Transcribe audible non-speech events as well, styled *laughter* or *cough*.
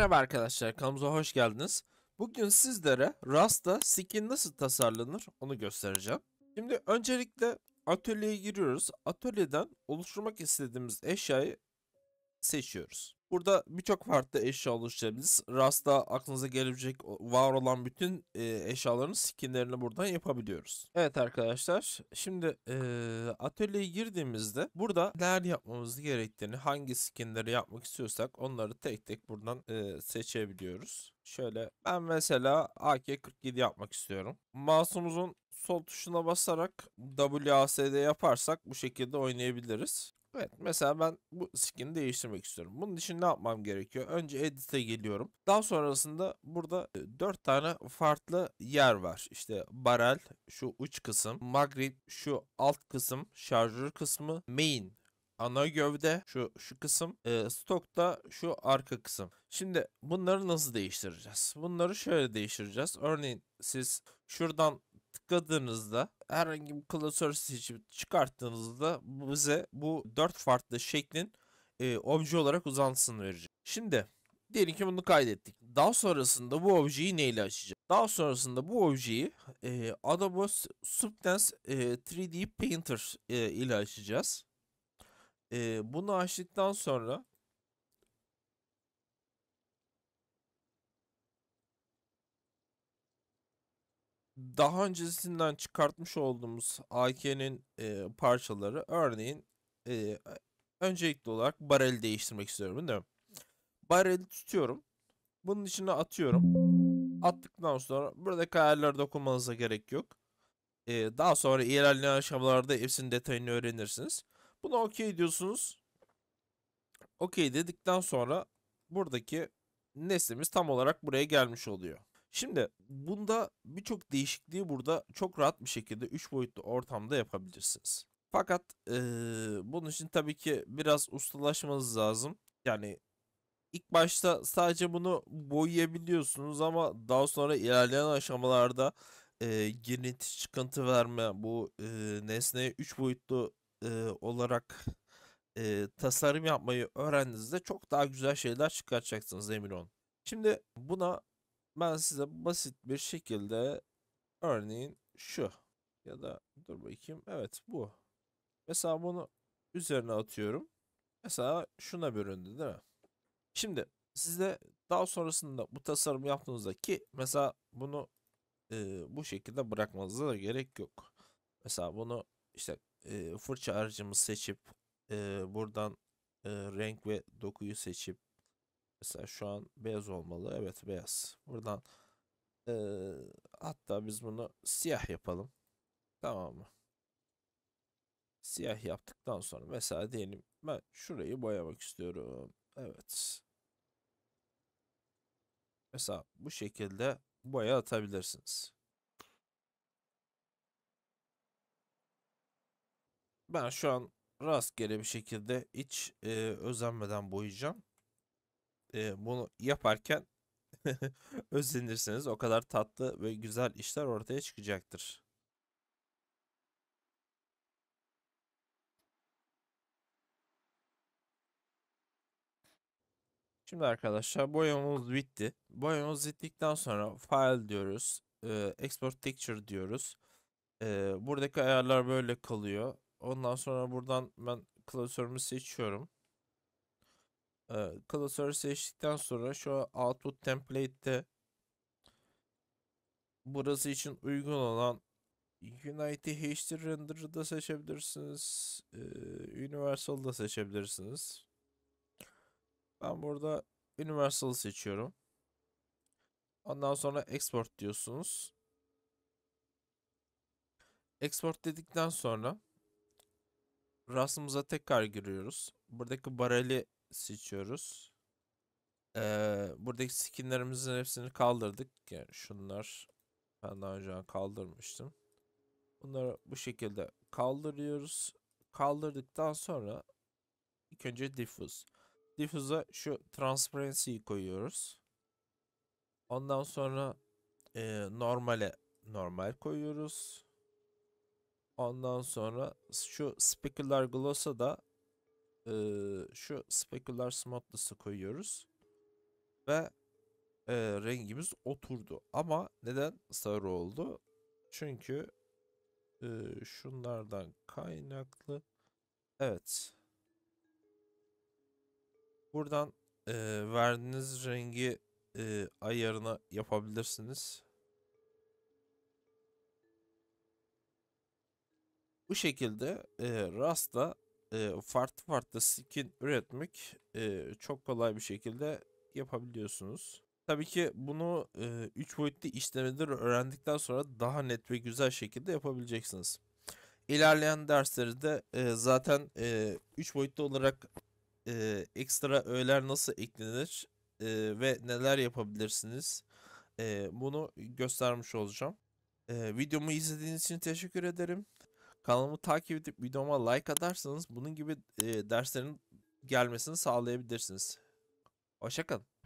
Merhaba arkadaşlar kanalımıza hoş geldiniz. Bugün sizlere Rasta skin nasıl tasarlanır onu göstereceğim. Şimdi öncelikle atölyeye giriyoruz. Atölyeden oluşturmak istediğimiz eşyayı seçiyoruz. Burada birçok farklı eşya oluşturabiliriz. Rasta aklınıza gelebilecek var olan bütün e, eşyaların skinlerini buradan yapabiliyoruz. Evet arkadaşlar şimdi e, atölyeye girdiğimizde burada neler yapmamız gerektiğini hangi skinleri yapmak istiyorsak onları tek tek buradan e, seçebiliyoruz. Şöyle ben mesela AK-47 yapmak istiyorum. Masumuzun sol tuşuna basarak WASD yaparsak bu şekilde oynayabiliriz. Evet mesela ben bu skin'i değiştirmek istiyorum. Bunun için ne yapmam gerekiyor? Önce edit'e geliyorum. Daha sonrasında burada 4 e, tane farklı yer var. İşte barel, şu uç kısım, Magrip, şu alt kısım, şarjör kısmı, main ana gövde şu şu kısım e, stokta şu arka kısım. Şimdi bunları nasıl değiştireceğiz? Bunları şöyle değiştireceğiz. Örneğin siz şuradan tıkladığınızda herhangi bir klasör seçip çıkarttığınızda bize bu dört farklı şeklin e, obje olarak uzantısını verecek. Şimdi diyelim ki bunu kaydettik. Daha sonrasında bu objeyi neyle açacağız? Daha sonrasında bu objeyi e, Adobe Substance e, 3D Painter e, ile açacağız. E, bunu açtıktan sonra daha öncesinden çıkartmış olduğumuz AK'nin e, parçaları örneğin e, öncelikli olarak bareli değiştirmek istiyorum değil mi? Bareli tutuyorum. Bunun içine atıyorum. Attıktan sonra buradaki ayarlara dokunmanıza gerek yok. E, daha sonra ilerleyen aşamalarda hepsinin detayını öğrenirsiniz. Buna okey diyorsunuz. Okey dedikten sonra buradaki neslimiz tam olarak buraya gelmiş oluyor. Şimdi bunda birçok değişikliği burada çok rahat bir şekilde 3 boyutlu ortamda yapabilirsiniz. Fakat e, bunun için tabii ki biraz ustalaşmanız lazım. Yani ilk başta sadece bunu boyayabiliyorsunuz ama daha sonra ilerleyen aşamalarda e, girinti çıkıntı verme bu e, nesneye 3 boyutlu e, olarak e, tasarım yapmayı öğrendiğinizde çok daha güzel şeyler çıkartacaksınız emin olun. Şimdi buna ben size basit bir şekilde örneğin şu ya da dur bakayım evet bu. Mesela bunu üzerine atıyorum. Mesela şuna büründü değil mi? Şimdi sizde daha sonrasında bu tasarım yaptığınızda ki mesela bunu e, bu şekilde bırakmanıza da gerek yok. Mesela bunu işte e, fırça harcımı seçip e, buradan e, renk ve dokuyu seçip Mesela şu an beyaz olmalı. Evet beyaz. Buradan e, hatta biz bunu siyah yapalım. Tamam mı? Siyah yaptıktan sonra mesela diyelim ben şurayı boyamak istiyorum. Evet. Mesela bu şekilde boya atabilirsiniz. Ben şu an rastgele bir şekilde hiç e, özenmeden boyayacağım e, bunu yaparken *laughs* özlenirseniz o kadar tatlı ve güzel işler ortaya çıkacaktır. Şimdi arkadaşlar boyamız bitti. Boyamız bittikten sonra file diyoruz. E, export texture diyoruz. E, buradaki ayarlar böyle kalıyor. Ondan sonra buradan ben klasörümü seçiyorum e, ee, klasörü seçtikten sonra şu output template'te burası için uygun olan Unity HD Render'ı da seçebilirsiniz. E, ee, Universal da seçebilirsiniz. Ben burada Universal seçiyorum. Ondan sonra export diyorsunuz. Export dedikten sonra rastımıza tekrar giriyoruz. Buradaki bareli seçiyoruz. Ee, buradaki skinlerimizin hepsini kaldırdık. Yani şunlar ben daha önce kaldırmıştım. Bunları bu şekilde kaldırıyoruz. Kaldırdıktan sonra ilk önce diffuse. Diffuse'a şu transparency'yi koyuyoruz. Ondan sonra e, normale normal koyuyoruz. Ondan sonra şu specular gloss'a da e, şu Specular Smotless'ı koyuyoruz. Ve e, rengimiz oturdu. Ama neden sarı oldu? Çünkü e, şunlardan kaynaklı. Evet. Buradan e, verdiğiniz rengi e, ayarını yapabilirsiniz. Bu şekilde e, Rasta e, farklı farklı skin üretmek e, çok kolay bir şekilde yapabiliyorsunuz. Tabii ki bunu 3 e, boyutlu işlemeleri öğrendikten sonra daha net ve güzel şekilde yapabileceksiniz. İlerleyen derslerde e, zaten 3 e, boyutlu olarak e, ekstra öğeler nasıl eklenir e, ve neler yapabilirsiniz e, bunu göstermiş olacağım. E, videomu izlediğiniz için teşekkür ederim. Kanalımı takip edip videoma like atarsanız bunun gibi e, derslerin gelmesini sağlayabilirsiniz. Hoşçakalın.